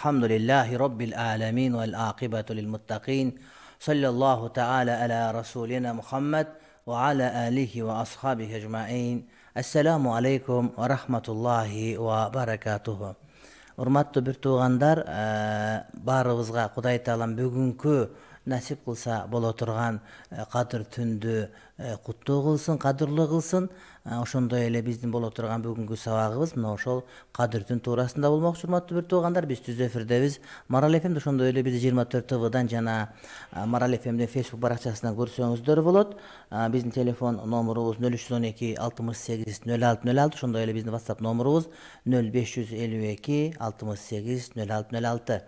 الحمد لله رب العالمين والعاقبة للمتقين صلى الله تعالى على رسولنا محمد وعلى آله وأصحابه أجمعين السلام عليكم ورحمة الله وبركاته урматтуу бир туугандар баарыбызга кудай таалам бүгүнкү насип кылса боло турган кадыр түндү куттуу э, кылсын кадырлуу кылсын э, ошондой эле биздин боло турган бүгүнкү сабагыбыз мына ошол кадыр түн туурасында болмокчу урматтуу бир туугандар биз түз эфирдебиз марал фмди ошондой эле бизди жыйырма төрт твдан жана э, марал фмдин фейсбук баракчасынан көрсөңүздөр болот биздин телефон номерубуз нөл үч жүз он эки алтымыш сегиз нөл алты нөл алты ошондой эле биздин whatsapp номерубуз нөл беш жүз элүү эки алтымыш сегиз нөл алты нөл алты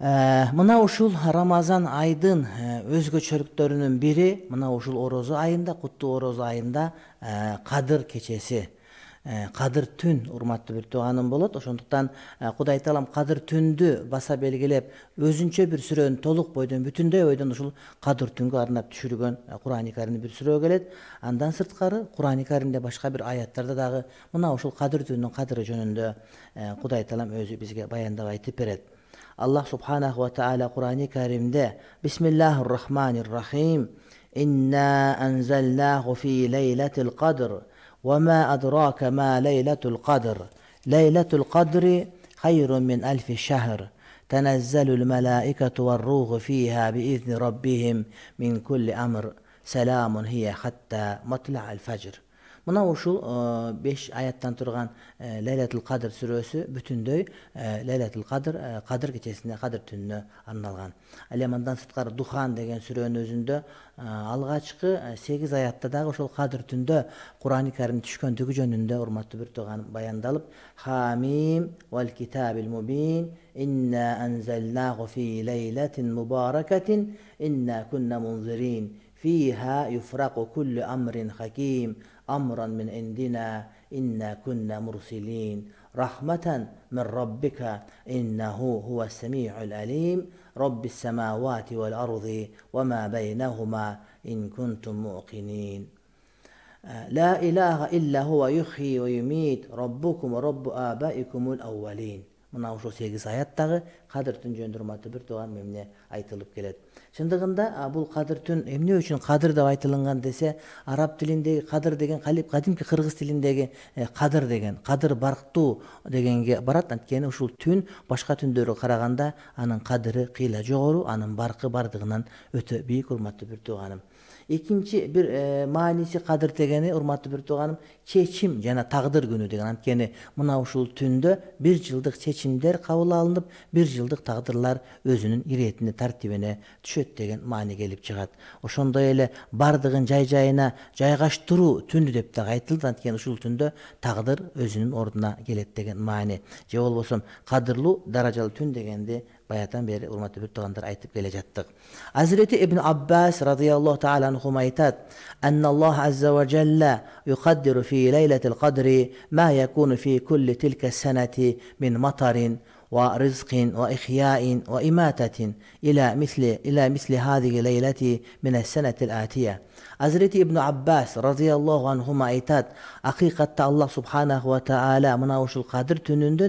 Э, мына ушул рамазан айдын э, өзгөчөлүктөрүнүн бири мына ушул орозо айында куттуу орозо айында кадыр э, кечеси кадыр түн урматтуу бир тууганым болот ошондуктан кудай таалам кадыр түндү баса белгилеп өзүнчө бир сүрөнү толук бойдон бүтүндөй бойдон ушул кадыр түнгө арнап түшүргөн курани каримде бир сүрө келет андан сырткары курани каримде башка бир аяттарда дагы мына ушул кадыр түндүн кадыры жөнүндө кудай таалам өзү бизге баяндап айтып берет الله سبحانه وتعالى قرآن كريم ده بسم الله الرحمن الرحيم إنا أنزلناه في ليلة القدر وما أدراك ما ليلة القدر ليلة القدر خير من ألف شهر تنزل الملائكة والروح فيها بإذن ربهم من كل أمر سلام هي حتى مطلع الفجر мына ушул э, беш аяттан турган э, ләйлатул кадр сүрөсү бүтүндөй э, ләйлатул кадр кадыр кечесине кадыр түнүнө арналган ал сырткары духан деген сүрөнүн өзүндө алгачкы сегиз аятта дагы ошол кадыр түндө курани карим түшкөндүгү жөнүндө урматтуу бир тууган баяндалып хамим вал китабил мубин إنا أنزلناه في ليلة مباركة إنا كنا منذرين فيها يفرق كل أمر حكيم امرا من عندنا انا كنا مرسلين رحمه من ربك انه هو السميع العليم رب السماوات والارض وما بينهما ان كنتم موقنين لا اله الا هو يحيي ويميت ربكم ورب ابائكم الاولين мына ушул сегиз аяттагы кадыр түн урматтуу бир тууган эмне айтылып келет чындыгында бул кадыр түн эмне үчүн кадыр деп айтылынган десе араб тилиндеги кадыр деген кадимки кыргыз тилиндеги кадыр э, деген кадыр барктуу дегенге барат анткени ушул түн башка түндөргө караганда анын кадыры кыйла жогору анын баркы бардыгынан өтө бийик урматтуу бир тууганым экинчи бир мааниси кадыр дегени урматтуу бир тууганым чечим жана тагдыр күнү деген анткени мына ушул түндө бир жылдык чечимдер кабыл алынып бир жылдык тагдырлар өзүнүн иретине тартибине түшөт деген маани келип чыгат ошондой эле бардыгын жай жайына жайгаштыруу түнү деп дагы айтылды анткени ушул түндө тагдыр өзүнүн ордуна келет деген маани же болбосо кадырлуу даражалуу түн дегенди баятан бери урматтуу биртугандар айтып келе жаттык азирети ибн аббас разияллаху таала анхум айтат أن الله عز وجل يقدر في ليلة القدر ما يكون في كل تلك السنة من مطر ورزق وإخياء وإماتة إلى مثل إلى مثل هذه الليلة من السنة الآتية. أزرتي ابن عباس رضي الله عنهما إيتات حقيقه الله سبحانه وتعالى مناوش القادر تنندو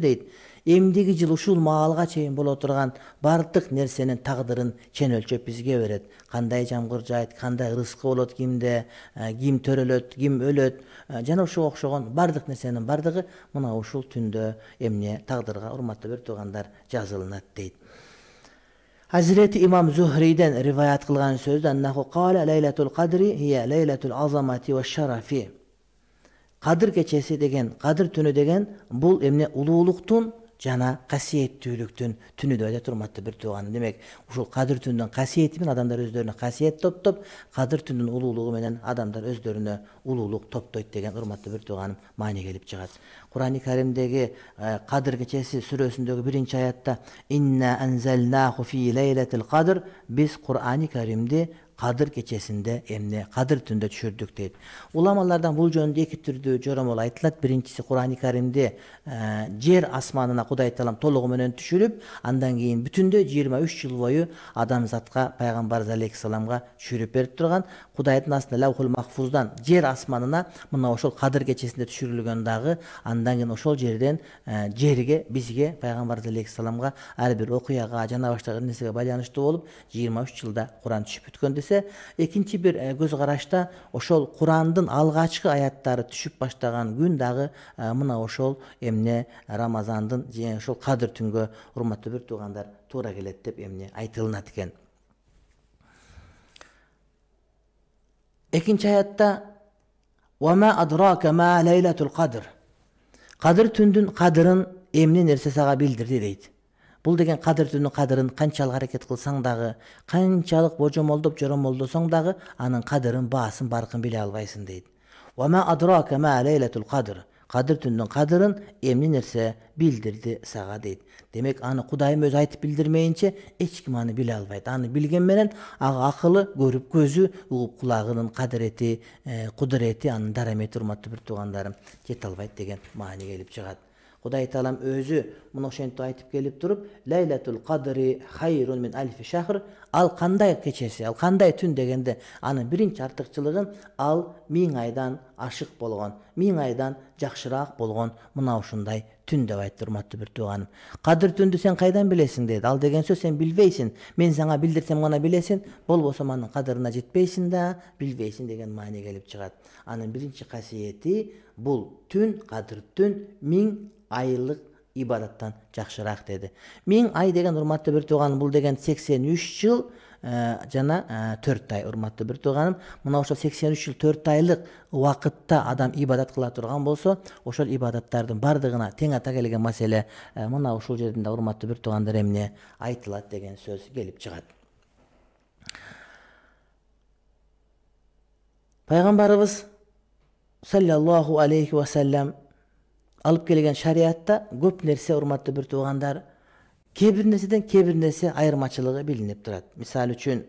эмдиги жыл ушул маалга чейин боло турган баардык нерсенин тагдырын чен өлчөп бизге берет кандай жамгыр жаайт кандай ырыскы болот кимде э, ким төрөлөт ким өлөт э, жана ушуга окшогон баардык нерсенин баардыгы мына ушул түндө эмне тагдырга урматтуу бир туугандар жазылынат дейт азирети имам зухриден риваят кылган sözde ennehu kâle leyletul kadri hiye leyletul azamati ve şerafi жана касиеттүүлүктүн түнү деп айтат урматтуу бир тууган демек ушул кадыр түндүн касиети менен адамдар өздөрүнө касиет топтоп кадыр түндүн улуулугу менен адамдар өздөрүнө улуулук топтойт деген урматтуу бир тууганым маани келип чыгат курани каримдеги э, кадыр кечеси сүрөсүндөгү биринчи аятта инна анзалнаху фи лейлатил кадр биз курани каримди Kadir keçesinde emni, Kadir tünde düşürdük deydi. Ulamalardan bul jönde iki türdü joram ol aytlat. Birincisi Kur'an-ı Kerimde yer asmanına Kuday talam toluğu menen düşürüp andan keyin bütünde 23 yıl boyu adam adamzatqa Peygamber Aleyhisselam'a düşürüp berip turgan. Kudaytın aslında Lavhul Mahfuzdan yer asmanına mına oşol Kadir keçesinde düşürülgön dagı andan keyin oşol жерден жерге бизге Peygamber Aleyhisselam'a her bir okuyaga jana baştagı nesege байланыштуу болуп 23 жылда Куран түшүп бүткөн десе экинчи бир э, көз карашта ошол курандын алгачкы аяттары түшүп баштаган күн дагы э, мына ошол эмне э, рамазандын же ошол кадыр түнгө урматтуу бир туугандар туура келет деп эмне айтылынат экен экинчи аятта вама адрака ма лейлатул кадр кадыр түндүн кадырын эмне нерсе сага билдирди дейт бұл деген қадір түннің қадірін қаншалық әрекет қылсаң дағы қаншалық божомолдоп жоромолдосоң дағы аның қадірін басын барқын біле алмайсың дейді уама адрака ма лейлатул қадр қадір түннің қадірін емне нәрсе білдірді саға дейді демек аны құдайым өзі айтып білдірмейінше ешкім аны біле алмайды аны білгенменен ағы ақылы көріп көзі ұғып құлағының қадіреті э, құдіреті аның дараметі құрметті бір туғандарым жете албайды деген мағына келіп шығады құдай тағалам өзі мына ошентип айтып келіп тұрып ләйләтул қадри хайрун мин альфи шахр ал қандай кечесі ал қандай түн дегенде аның биринчи артықшылығын ал миң айдан ашық болған миң айдан жақшырақ болған мына ушундай түн деп айтты урматтуу бир тууганым кадыр түндү сен кайдан билесиң деди ал деген сөз сен билбейсиң мен сага билдирсем гана билесиң болбосо анын кадырына жетпейсиң да билбейсиң деген маани келип чыгат анын биринчи касиети бул түн кадыр түн миң айлық ибадаттан жакшыраак деді. миң ай деген урматтуу бир тууганым бул деген сексен үч жыл ә, жана ә, төрт ай урматтуу бир тууганым мына ошол сексен үч жыл төрт айлык убакытта адам ибадат кыла турган болсо ошол ибадаттардын баардыгына тең ата келген маселе ә, мына ушул жерден да урматтуу бир туугандар эмне айтылат деген сөз келип чыгат пайгамбарыбыз саллаллаху алейхи вассалам алып келген шариатта көп нерсе урматтуу бир туугандар кээ бир нерседен кээ бир нерсе айырмачылыгы билинип турат мисалы үчүн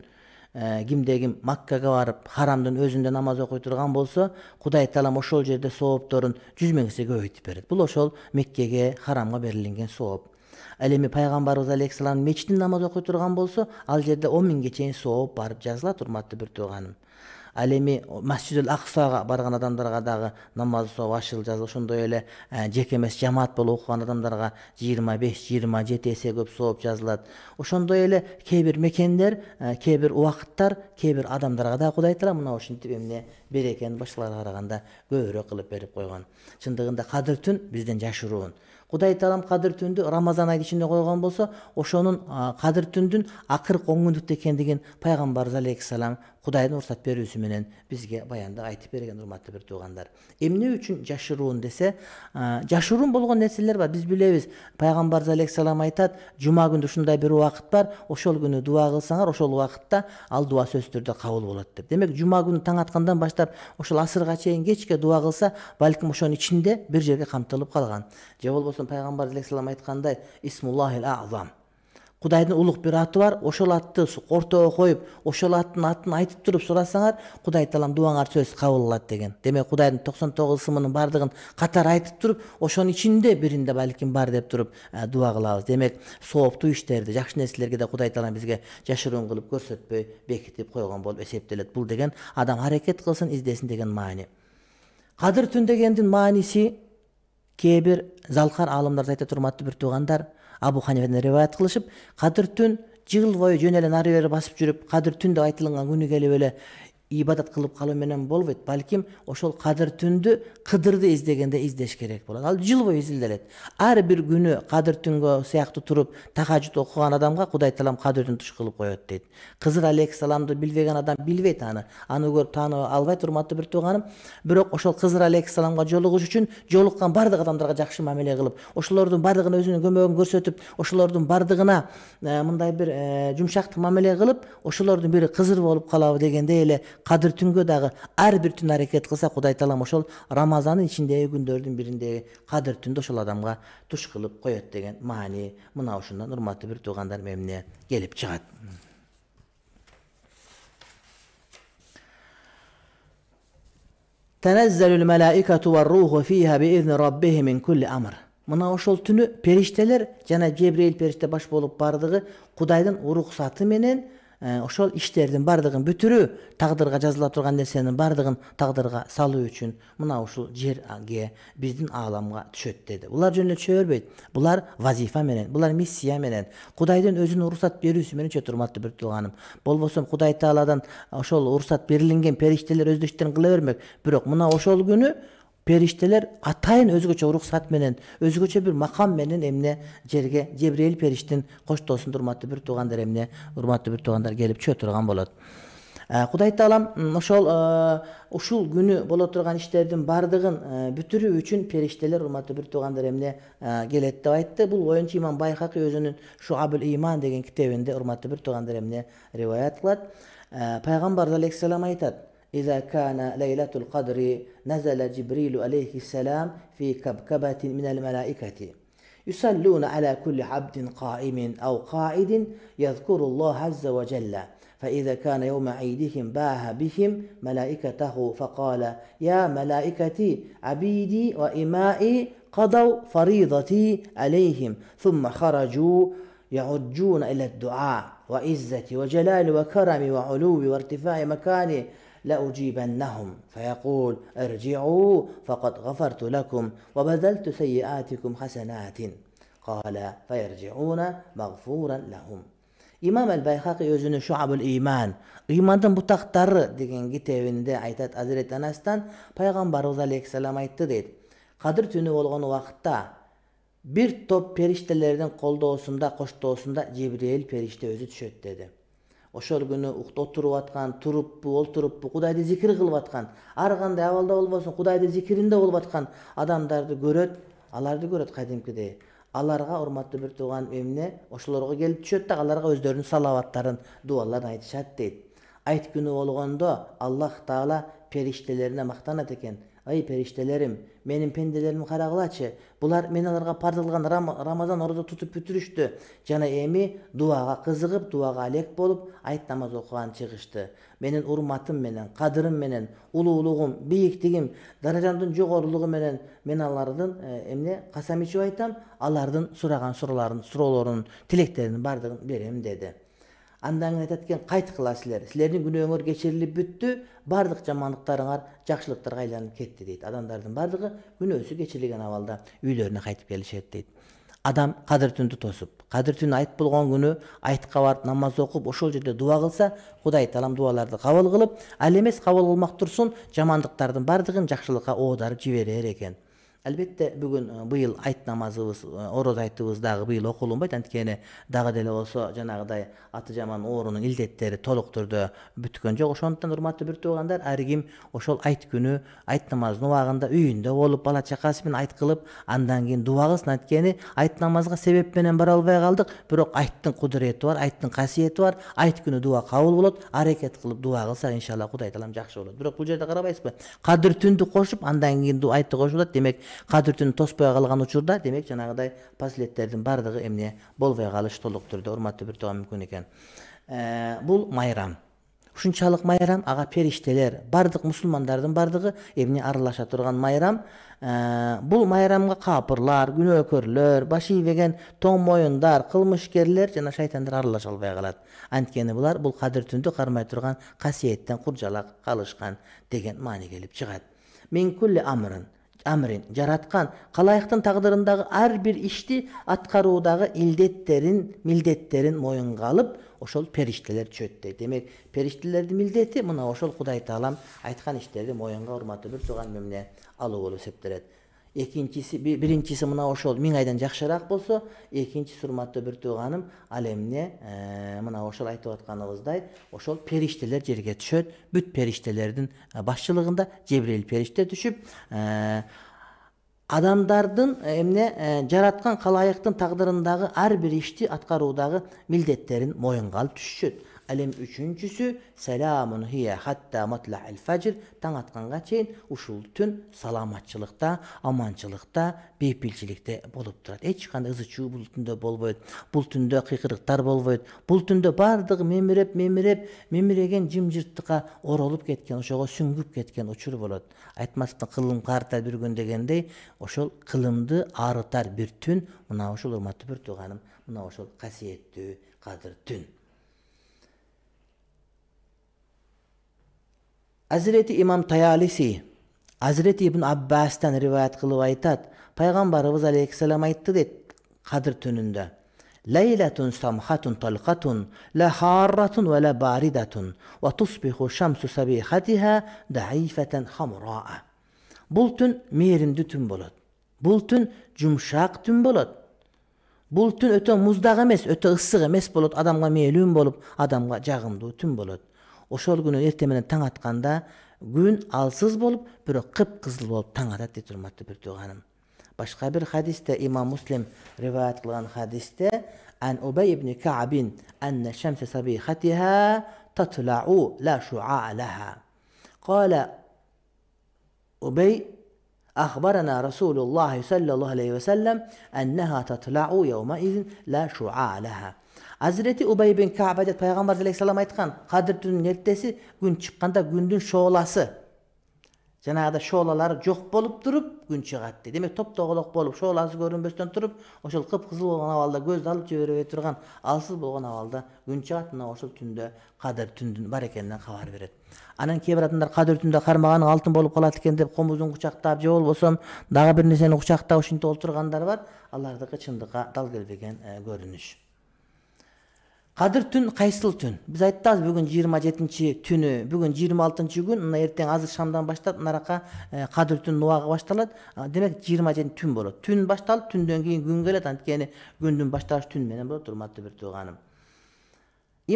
кимде ким маккага барып харамдын өзүндө намаз окуй турган болсо кудай таалам ошол жерде соопторун жүз миң эсе көбөйтүп берет бул ошол меккеге харамга берилген сооп ал эми пайгамбарыбыз алейхисалам мечитинде намаз окуй турган болсо ал жерде он миңге чейин сооп барып жазылат урматтуу бир тууганым ал эми масжидул аксага барган адамдарга дагы намаз ашыл жазы ә, ошондой эле жеке эмес жамаат болуп окуган адамдарга жыйырма беш жыйырма жети эсе көп сооп жазылат ошондой эле кээ бир мекендер ә, кээ бир убакыттар кээ бир адамдарга дагы кудай таала мына ушинтип эмне берекени башкаларга караганда көбүрөөк кылып берип койгон чындыгында кадыр түн бизден жашыруун кудай таалам кадыр түндү рамазан айы ичинде койгон болсо ошонун кадыр түндүн акыркы он күндүктө экендигин пайгамбарыбыз алейхисалам кудайдын уруксат берүүсү менен бизге баянда айтып берген урматтуу бир туугандар эмне үчүн жашыруун десе жашыруун болгон нерселер бар биз билебиз пайгамбарыбыз алейхисалам айтат жума күндө ушундай бир убакыт бар ошол күнү дуба кылсаңар ошол убакытта ал дуба сөзсүз түрдө кабыл болот деп демек жума күнү таң аткандан баштап ошол асырга чейин кечке дуба кылса балким ошонун ичинде бир жерге камтылып калган же болбосо соң пайғамбар алейхисалам айтқандай исмуллахил азам құдайдың ұлық бір аты бар ошол атты ортого қойып ошол аттың атын айтып тұрып сұрасаңар құдай тағалам дуаңар сөз қабыл деген демек құдайдың тоқсан тоғыз ысымының бардығын қатар айтып тұрып ошоның ішінде бірінде балким бар деп тұрып ә, дуа кылабыз демек сооптуу иштерди жақсы нерселерге да кудай таалам бизге жашыруун кылып көрсөтпөй бекитип койгон болуп эсептелет бул деген адам әрекет қылсын іздесін деген маани кадыр түн дегендин мааниси кейбір залқар аалымдарды айта тұрматты бир туугандар абу ханифадан рыбаят кылышып кадыр түн жыл бою жөн эле нары бери басып жүрүп кадыр түн деп айтылынган күнү келип эле ибадат кылып калуу менен болбойт балким ошол кадыр түндү кыдырды издегенде издеш керек болот ал жыл бою изилделет ар бир күнү кадыр түнгө сыяктуу туруп тахажуд окуган адамга кудай таалам кадыр түн туш кылып коет дейт кызыр алейхисаламды билбеген адам билбейт аны аны көрүп таанып албайт урматтуу бир тууганым бирок ошол кызыр алейхисаламга жолугуш үчүн жолуккан баардык адамдарга жакшы мамиле кылып ошолордун баардыгына өзүнүн көмөгүн көрсөтүп ошолордун баардыгына мындай бир жумшактык мамиле кылып ошолордун бири кызыр болуп калабы дегендей эле кадыр түнгө дагы ар бир түн аракет кылса кудай таалам ошол рамазандын ичиндеги күндөрдүн бириндеги кадыр түнді ошол адамга туш кылып коет деген маани мына ушундан урматтуу бир туугандар эмне келип чыгат ошол түнү периштелер жана жебрейил периште баш болуп бардыгы кудайдын уруксаты менен Э, ошол иштердин баардыгын бүтүрүү тагдырга жазыла турган нерсенин баардыгын тагдырга салуу үчүн мына ушул жерге биздин ааламга түшөт деди булар жөнүндө түшө бербейт булар вазифа менен булар миссия менен кудайдын өзүнүн уруксат берүүсү менен түшөт урматтуу бир тууганым болбосо кудай тааладан ошол уруксат берилинген периштелер өз иштерин кыла бермек бирок мына ошол күнү периштелер атайын өзгөчө уруксат менен өзгөчө бир макам менен эмне жерге жебрейил периштин коштоосунда урматтуу бир туугандар эмне урматтуу бир туугандар келип түшө турган болот э, кудай таалам ошол э, ушул күнү боло турган иштердин баардыгын э, бүтүрүү үчүн периштелер урматтуу бир туугандар эмне келет деп айтты бул боюнча имам байхаки өзүнүн шуабул иман деген китебинде урматтуу бир туугандар эмне рибаят кылат пайгамбарыбыз алейхисалам айтат إذا كان ليلة القدر نزل جبريل عليه السلام في كبكبة من الملائكة يصلون على كل عبد قائم أو قائد يذكر الله عز وجل فإذا كان يوم عيدهم باه بهم ملائكته فقال يا ملائكتي عبيدي وإمائي قضوا فريضتي عليهم ثم خرجوا يعجون إلى الدعاء وعزة وجلال وكرم وعلو وارتفاع مكانه لأجيبنهم فيقول ارجعوا فقد غفرت لكم وبذلت سيئاتكم حسنات قال فيرجعون مغفورا لهم imom al bayhaqiy o'zini shuabul iymon iymondan butaqtar degan kitobida aytadi hazrati anasdan payg'ambarimiz alayhissalom aytdi deydi qadr tuni bo'lgan vaqtda bir to'p farishtalardan qo'ldo'sunda qo'shdo'sunda jibril farishta o'zi tushadi dedi ошол күнү отуруп аткан туруппу олтуруппу кудайды зикир кылып аткан ар кандай абалда болбосун кудайды зикиринде болуп аткан адамдарды көрөт аларды көрөт кадимкидей аларга урматтуу бир тууган эмне ошолорго келип түшөт да аларга өздөрүнүн салаваттарын дубаларын айтышат дейт айт күнү болгондо аллах таала периштелерине мактанат экен ай периштелерим менин пенделеримди карагылачы булар мен аларга пардылған рамазан орозо тутуп бүтүрүштү жана эми дубага кызыгып дубага алек болуп айт намаз окуган чыгышты менин урматым менен кадырым менен улуулугум бийиктигим даражамдын жогорулугу менен мен алардын эмне касам ичип айтам алардын сураган суроолорун тилектеринин баардыгын берем деди андан кийин айтат экен кайт кыла силер силердин күнөөңөр кечирилип бүттү баардык жамандыктарыңар жакшылыктарга айланып кетти дейт адамдардын баардыгы күнөөсү кечирилген абалда үйлөрүнө кайтып келишет дейт адам кадыр түндү тосуп кадыр түнү айт болгон күнү айтка барып намаз окуп ошол жерде дуба кылса кудай таалам дубаларды кабыл кылып ал эмес кабыл кылмак турсун жамандыктардын баардыгын жакшылыкка оодарып жиберер экен албетте бүгүн быйыл айт намазыбыз орозо айтыбыз дагы быйыл окулунбайт анткени дагы деле болсо жанагыдай аты жаман оорунун илдеттери толук түрдө бүткөн жок ошондуктан урматтуу бир туугандар ар ким ошол айт күнү айт намазынын убагында үйүндө болуп бала чакасы менен айт кылып андан кийин дуба кылсын анткени айт намазга себеп менен бара албай калдык бирок айттын кудурети бар айттын касиети бар айт күнү дуба кабыл болот аракет кылып дуба кылсак иншалла кудай таалам жакшы болот бирок бул жерде карабайсызбы кадыр түндү кошуп андан кийин айтты кошулат демек түн тоспой калган учурда демек жанагындай последтердин баардыгы эмне болбой калыш толук түрдө урматтуу бир тууган мүмкүн экен бул майрам ушунчалык майрам ага периштелер баардык мусулмандардын баардыгы эмне аралаша турган майрам бул майрамга капырлар күнөөкөрлөр баш ийбеген тоң моюндар кылмышкерлер жана шайтандар аралаша албай калат анткени булар бул кадыр түндү кармай турган касиеттен куржалак калышкан деген маани келип чыгат амрын Әмірін, жаратқан, қалайықтың тағдырындағы әрбір бир атқарудағы аткаруудагы милдеттерін мойынға алып ошол периштелер түшөт дейді демек периштелердин милдети мына ошол құдай таалам айтқан иштерди мойынға урматып бір турган мемне алу болуп эсептелет экинчиси биринчиси мына ошол миң айдан жакшыраак болсо экинчиси урматтуу бир тууганым ал эмне мына ошол айтып атканыбыздай ошол периштелер жерге түшөт бүт периштелердин башчылыгында жебрейил периште түшүп адамдардын эмне жараткан калайыктын тагдырындагы ар бир ишти аткаруудагы милдеттерин моюнга алып түшүшөт әлем үшіншісі саламун хия хатта матла'л фажр таң атқанға чейин ушул түн саламатшылықта аманшылықта бейпилчиликте болып турат эч кандай ызы чуу бул түндө болбойт бул түндө кыйкырыктар болбойт бул түндө баардыгы мемиреп мемиреп мемиреген жымжырттыкка оролуп кеткен ошого сүңгіп кеткен учур болот айтматовдун кылым бир күн дегендей ошол кылымды арытар бир түн мына ушул урматтуу бир тууганым мына ошол касиеттүү кадыр түн Hazreti İmam Tayalisi Hazreti İbn Abbas'tan rivayet kılıp aytat. Peygamberimiz Aleyhisselam ayttı dedi Kadir tününde. Leyletun samhatun talqatun la harratun ve la baridatun ve tusbihu şamsu sabihatiha da'ifeten hamraa. Bul tün merimdi tün bolat. Bul tün jumşaq tün bolat. Bul tün öte muzdaq emas, öte issiq emas bolat, adamga melun bolup, adamga jag'imli tün bolat. ошол күнү эртең менен таң атканда күн алсыз болуп бирок кыпкызыл болуп таң атат дейт урматтуу бир тууганым башка бир хадисте имам муслим рivayat кылган хадисте ан убай ибн каабин анна шамса сабихатиха татлау ла шуа лаха кала أبي أخبرنا رسول الله صلى الله عليه وسلم أنها تطلع يومئذ لا شعاع لها бен Ubay bin Ka'bede алейхисалам айтқан aytkan Kadir ertesi күн шыққанда күндің şoğlası. жанагыдай шоолалары жок болуп туруп күн чыгат дейт демек топтоголок болуп шооласы көрүнбөстөн туруп ошол кыпкызыл болгон абалда көздү алып жибербей турган алсыз болгон абалда күн чыгат мына ошол түндө кадыр түндүн бар екенінен кабар берет анан кээ адамдар кадыр түндө кармаганың алтын болып калат экен деп комузун кучактап же болбосо дагы бир нерсени кучактап ушинтип отургандар бар алардыкы чындыкка дал келбеген көрүнүш қадір түн қайсыл түн біз айттық бүгін 27-ші түні бүгін 26-шы күн мына ертең азыр шамдан бастап мына қадір түн нуаға башталады демек 27 түн болады түн башталып түнден кейін күн келеді анткени күндүн башталышы түн менен болот урматтуу бир тууганым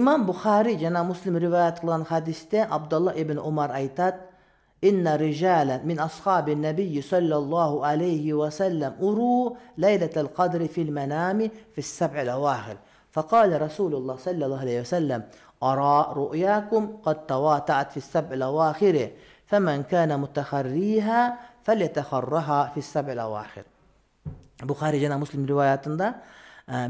имам бухари жана муслим риваят кылган хадисте абдулла ибн умар айтат إن رجالا من أصحاب النبي صلى الله عليه وسلم أروا ليلة القدر في المنام في السبع الأواخر فقال رسول الله صلى الله عليه وسلم أرى رؤياكم قد تواتعت في السبع الأواخر فمن كان متخريها فليتخرها في السبع الأواخر Buxari jana Müslim rivoyatında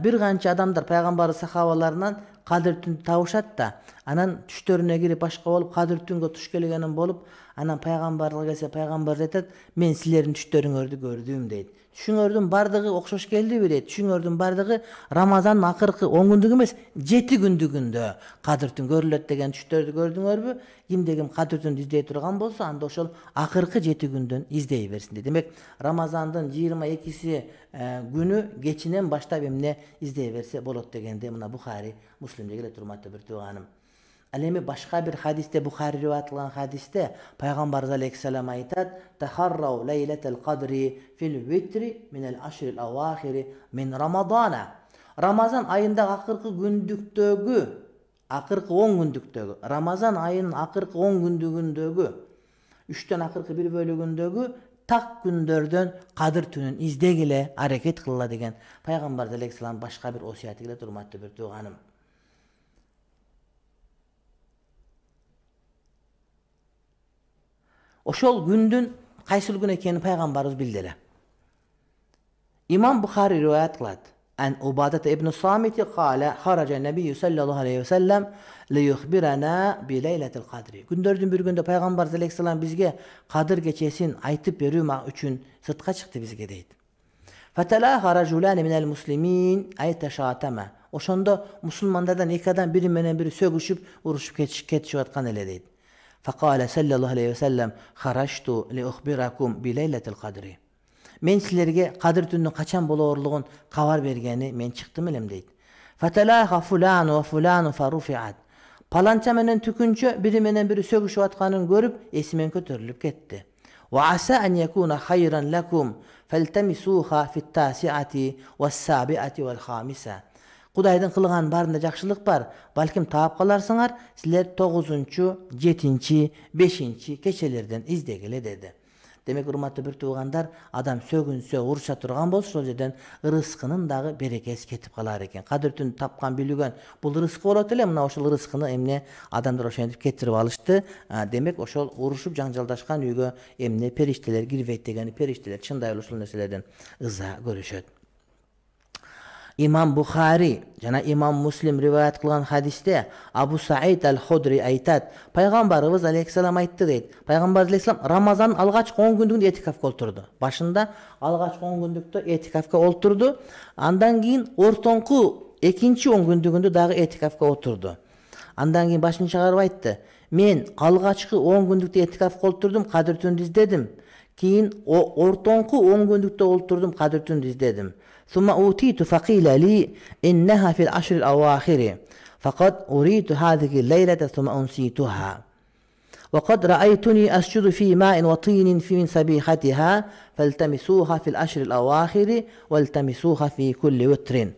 bir qancha adamlar payg'ambar sahobalaridan qadr tun tavushat da anan tushlarini kirib boshqa bo'lib qadr tunga tush kelganim bo'lib анан пайгамбарлык келсе пайгамбар айтат мен силердин түштөрүңөрдү көрдүм дейт түшүңөрдүн баардыгы окшош келдиби дейт түшүңөрдүн баардыгы рамазандын акыркы он күндүгү эмес жети күндүгүндө кадыр түн көрүлөт деген түштөрдү көрдүңөрбү кимде ким кадыр түндү издей турган болсо анда ошол акыркы жети күндөн издей берсин дейт демек рамазандын жыйырма экиси э, күнү кечинен баштап эмне издей берсе болот дегенде мына бухари муслимде келет урматтуу бир тууганым ал эми башка бир хадисте бухари рываят кылган хадисте пайгамбарыбыз алейхисалам айтат тахаррау лейлатал кадри фил витри мин ашр ашрил авахири мин рамадана рамазан айындагы акыркы күндүктөгү акыркы он күндүктөгү рамазан айынын акыркы он күндүгүндөгү үчтөн акыркы бир бөлүгүндөгү тақ күндерден кадыр түнін издегиле аракет кылла деген пайгамбарыбыз алейхисалам башка бир осуяты келет урматтуу бир тууганым Oşol gündün qaysil gün ekeni peygamberimiz bildire. İmam Bukhari rivayet kıladı. An Ubadet ibn Samiti kâle haraca nebiyyü sallallahu aleyhi ve sellem liyuhbirana bi leyletil kadri. Gün dördün bir günde Peygamberimiz aleyhisselam bizge kadir geçesin aytıp berüma üçün sırtka çıktı bizge deydi. Fetelaha raculani minel muslimin ay teşateme. Oşonda musulmanlardan ikadan biri menen biri sögüşüp uruşup ketişip ketişip atkan ele فقال саллаллаху алейхи уассалам харашту ли ухбиракум билейлатил қадри мен силерге қадір түнүнүн качан болоорлугун кабар бергени мен чыктым элем дейт фаталаха фулан ва фулану фаруфиат паланча менен түкүнчө бири менен бири сөгүшүп атканын көрүп эси мен көтөрүлүп кетти وعسى أن يكون خيرا لكم فالتمسوها في التاسعة والسابعة والخامسة кудайдын кылган баарында жакшылык бар балким таап каларсыңар силер тогузунчу жетинчи бешинчи кечелерден издегиле деди демек урматтуу бир туугандар адам сөгүнсө ұрыша турган болсо ошол жерден ырыскынын дагы берекеси кетип калар экен кадыртүн тапкан билген бул ырыскы болот эле мына ошол ырыскыны эмне адамдар ошентип кетирип алышты демек ошол урушуп жаңжалдашкан үйгө эмне периштелер кирбейт деген периштелер чындай эле ушул нерселерден ыза көрүшөт имам Бухари жана имам муслим риwayat кылган хадисте абу саид аль худри айтат пайгамбарыбыз алейхисалам айтты дейт пайгамбар алейхисалам рамазан алгачкы он күндүгүндө этикафка олтурду башында алгачкы он күндүктө этикафка олтурду андан кийин ортоңку экинчи он күндүгүндө дагы этикафка отурду андан кийин башын чыгарып айтты мен алгачкы он күндүктө этикафка олтурдум кадыр түндү издедим кийин ортоңку он күндүктө олтурдум кадыр түндү издедим ثم أوتيت فقيل لي إنها في العشر الأواخر فقد أريت هذه الليلة ثم أنسيتها وقد رأيتني أسجد في ماء وطين في من سبيختها فالتمسوها في العشر الأواخر والتمسوها في كل وتر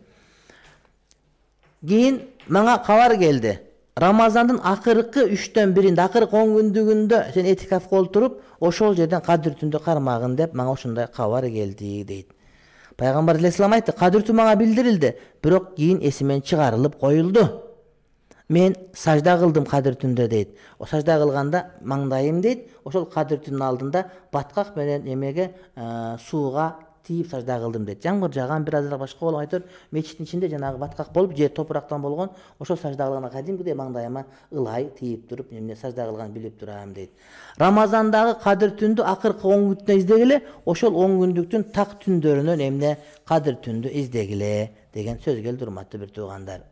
Giyin bana kavar geldi. Ramazanın akırkı üçten birinde, akırkı on gündüğünde sen etikaf kolturup, o şol yerden kadir tünde karmağın deyip bana şunday kavar geldi deydi. пайғамбар алейхисалам айтты түн маңа білдірілді бірақ кейін есімен шығарылып қойылды мен сажда қылдым қадір дейді о сажда қылғанда маңдайым дейді ошол қадір түннің алдында батқақ менен немеге ә, суға тийип сажда кылдым дейт жаңбыр жааган бир азыраак башка болуп айтор мечиттин ичинде жанагы баткак болуп же топурактан болгон ошол сажда кылганда кадимкидей маңдайыма ылай тийип туруп эмне сажда билеп билип турам дейт рамазандагы кадыр түндү акыркы он күндө издегиле ошол он күндүктүн так түндөрүнөн эмне кадыр түндү издегиле деген сөз келди урматтуу бир туугандар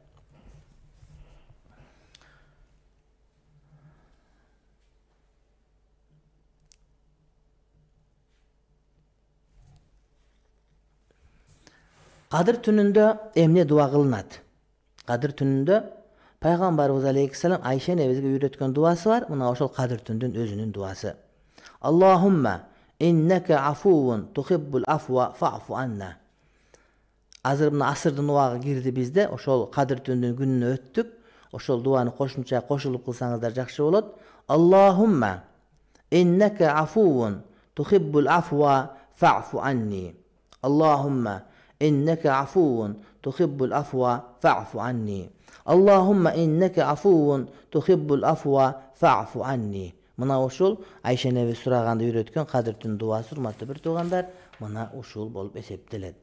қадір түнінде эмне дуа кылынат қадір түнінде пайғамбарымыз алейхисалам айша энебизге үйрөткөн дуасы бар мына ошол кадыр түндүн өзүнүн дуасы аллахумма иннака афуун тухиббул афва фафу анна азыр мына асырдын убагы кирди бизде ошол кадыр түндүн күнүнө өттүк ошол дубаны кошумча кошулуп кылсаңыздар жакшы болот аллахумма иннака афуун тухиббул афва фафу анни аллахумма إنك عفو تحب الأفوى فاعف عني اللهم إنك عفو تحب الأفوى فاعف عني мына ушул айша сұрағанды сураганда үйрөткөн кадиреттин дубасы урматтуу бир туугандар мына ушул болып эсептелет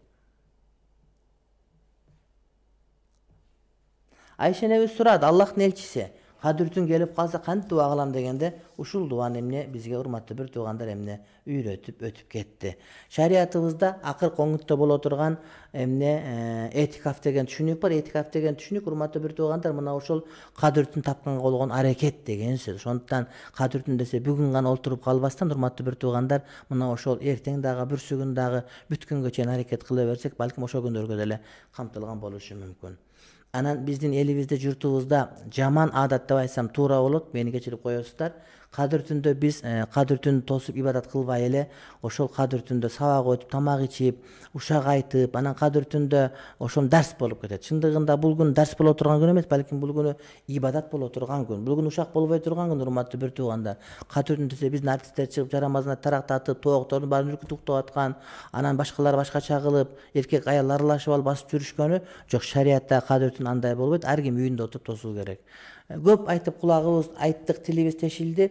айша эби сурады аллахтын элчиси түн келип калса кантип дуба кылам дегенде ушул дубаны эмне бизге урматтуу бир туугандар эмне үйрөтүп өтүп кетти шариятыбызда акыркы оңдукта боло турган эмне этикаф деген түшүнүк бар этикаф деген түшүнүк урматтуу бир туугандар мына ошол түн тапканга болгон аракет деген сөз ошондуктан түн десе бүгүн гана олтуруп калбастан урматтуу бир туугандар мына ошол эртең дагы бүрсү күн дагы бүткөнгө чейин аракет кыла берсек балким ошол күндөргө деле камтылган болушу мүмкүн анан биздин элибизде журтубузда жаман адат деп айтсам туура болот мени кечирип коесуздар кадыр түндө биз кадыр түн тосуп ибадат кылбай эле ошол кадыр түндө сабак өтүп тамак ичип ушак айтып анан кадыр түндө ошол дарс болуп кетет чындыгында бул күн дарс боло турган күн эмес балким бул күнү ибадат боло турган күн бул күн ушак болбой турган күн урматтуу бир туугандар кадыр түн десе биздин артисттер чыгып жарамазына тарактатып тооктордун баарын үркүтүктөп аткан анан башкалар башкача кылып эркек аял аралашып алып басып жүрүшкөнү жок шариятта кадыр түн андай болбойт ар ким үйүндө отуруп тосуу керек көп айтып құлағыбыз айттық тилибиз тешилди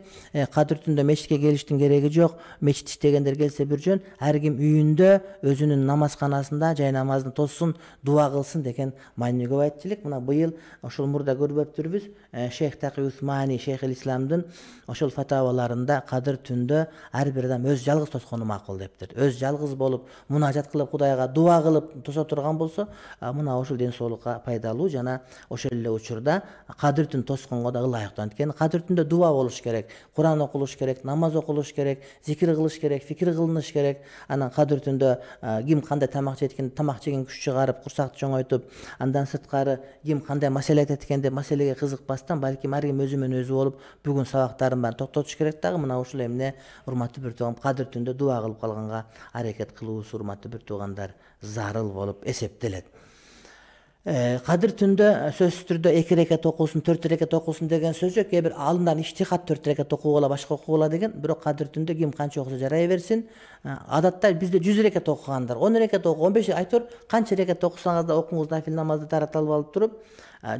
кадыр түндө мечитке келиштин керегі жоқ мечит иштегендер келсе бір жөн ким үйүндө өзүнүн намазканасында жай намазын тоссын дуба кылсын деген маанини көп айтчу элек мына быйыл ошол мурда көрбөптүрбүз шейх таки усмани шейх исламдын ошол фатаваларында кадыр түндө ар бир адам өз жалгыз тоскону макул дептир өз жалгыз болып мунажат кылып кудайга дуба кылып тосо турган болсо мына ошол ден соолукка пайдалуу жана ошол эле учурда кадыр түн тосконго да ылайыктуу анткени түнде дуа болуш керек құран окулуш керек намаз окулуш керек зикир қылыш керек фикир қылыныш керек анан түнде ким кандай тамақ жеткен тамақ жеген күш шығарып курсакты чоңойтуп андан сырткары ким қандай маселе айтат экен деп маселеге кызыкпастан балким ар ким өзү менен өзү болуп бүгүн сабактарын баарын токтотуш керек дагы мына ушул эмне урматтуу бир тууган қадір түнде дуа кылып калганга аракет кылуусу урматтуу бир туугандар зарыл болуп эсептелет қадір түндө сөзсүз түрдө эки рекет окулсун төрт рекет окулсун деген сөз жок кээ бир иштихат төрт рекет окугула башка окугула деген бирок қадір түндө ким канча окуса жарай берсин адатта бизде жүз рекет окугандар он рекет оқы он беш айтор канча рекет окусаңыз да окуңуз нафил намазды тараталып алып тұрып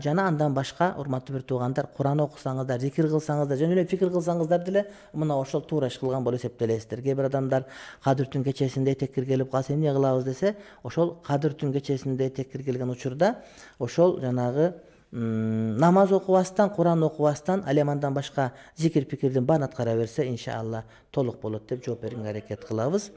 жана андан башка урматтуу бир туугандар куран окусаңыздар зикир кылсаңыздар жөн эле фикир кылсаңыздар деле мына ошол туура иш кылган болуп эсептелесиздер кээ бир адамдар кадыр түн кечесинде этеккир келип калса эмне кылабыз десе ошол кадыр түн кечесинде этеккир келген учурда ошол жанагы намаз окубастан куран окубастан ал эми андан башка зикир пикирдин баарын аткара берсе иншаалла толук болот деп жооп бергенге аракет кылабыз